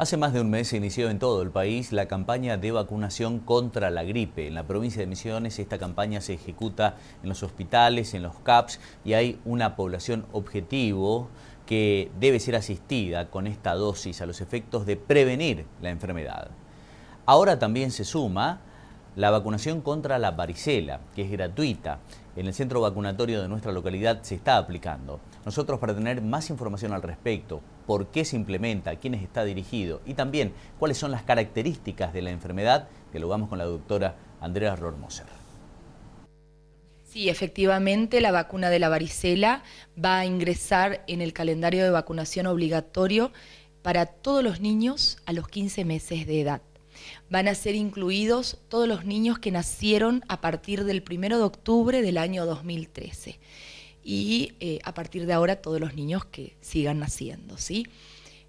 Hace más de un mes se inició en todo el país la campaña de vacunación contra la gripe. En la provincia de Misiones esta campaña se ejecuta en los hospitales, en los CAPS y hay una población objetivo que debe ser asistida con esta dosis a los efectos de prevenir la enfermedad. Ahora también se suma la vacunación contra la varicela, que es gratuita. En el centro vacunatorio de nuestra localidad se está aplicando. Nosotros para tener más información al respecto, por qué se implementa, a quiénes está dirigido y también cuáles son las características de la enfermedad, dialogamos con la doctora Andrea Rormoser. Sí, efectivamente, la vacuna de la varicela va a ingresar en el calendario de vacunación obligatorio para todos los niños a los 15 meses de edad van a ser incluidos todos los niños que nacieron a partir del 1 de octubre del año 2013 y eh, a partir de ahora todos los niños que sigan naciendo. ¿sí?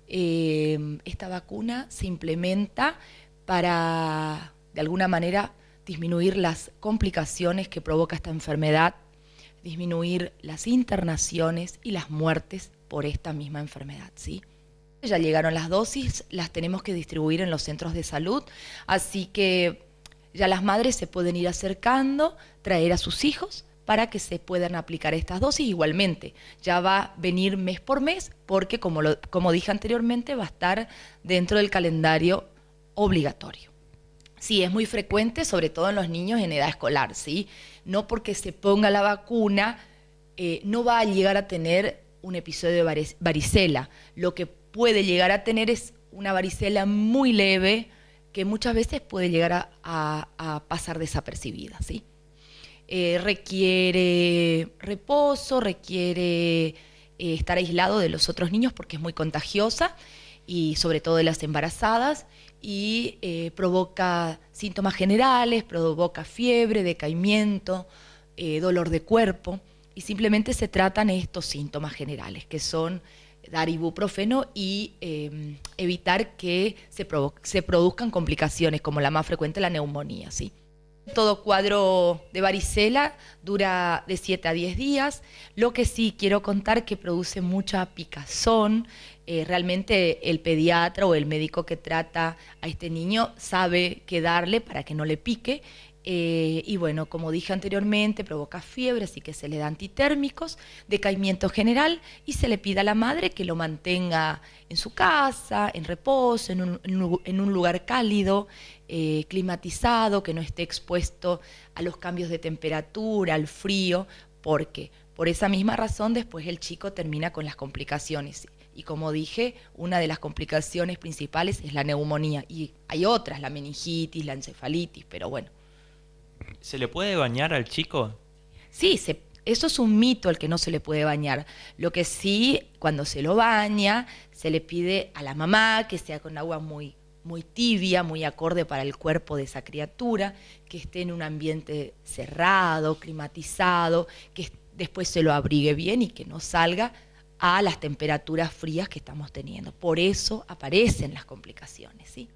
Eh, esta vacuna se implementa para, de alguna manera, disminuir las complicaciones que provoca esta enfermedad, disminuir las internaciones y las muertes por esta misma enfermedad. ¿sí? Ya llegaron las dosis, las tenemos que distribuir en los centros de salud, así que ya las madres se pueden ir acercando, traer a sus hijos para que se puedan aplicar estas dosis igualmente. Ya va a venir mes por mes porque, como, como dije anteriormente, va a estar dentro del calendario obligatorio. Sí, es muy frecuente, sobre todo en los niños en edad escolar, ¿sí? No porque se ponga la vacuna, eh, no va a llegar a tener un episodio de varicela. Lo que puede llegar a tener es una varicela muy leve que muchas veces puede llegar a, pasar desapercibida. ¿sí? Eh, requiere reposo, requiere eh, estar aislado de los otros niños porque es muy contagiosa y sobre todo de las embarazadas y eh, provoca síntomas generales, provoca fiebre, decaimiento, dolor de cuerpo y simplemente se tratan estos síntomas generales que son dar ibuprofeno y em, evitar que se, produzcan complicaciones como la más frecuente, la neumonía. ¿sí? Todo cuadro de varicela dura de 7 a 10 días. Lo que sí quiero contar que produce mucha picazón. Eh, realmente el pediatra o el médico que trata a este niño sabe qué darle para que no le pique. Eh, y bueno, como dije anteriormente, provoca fiebre, así que se le da antitérmicos, decaimiento general y se le pide a la madre que lo mantenga en su casa, en reposo, en un, lugar cálido, eh, climatizado, que no esté expuesto a los cambios de temperatura, al frío, porque por esa misma razón después el chico termina con las complicaciones. Y como dije, una de las complicaciones principales es la neumonía. Y hay otras, la meningitis, la encefalitis, pero bueno, ¿Se le puede bañar al chico? Sí, eso es un mito al que no se le puede bañar. Lo que sí, cuando se lo baña, se le pide a la mamá que sea con agua muy, muy tibia, muy acorde para el cuerpo de esa criatura, que esté en un ambiente cerrado, climatizado, que después se lo abrigue bien y que no salga a las temperaturas frías que estamos teniendo. Por eso aparecen las complicaciones, ¿sí?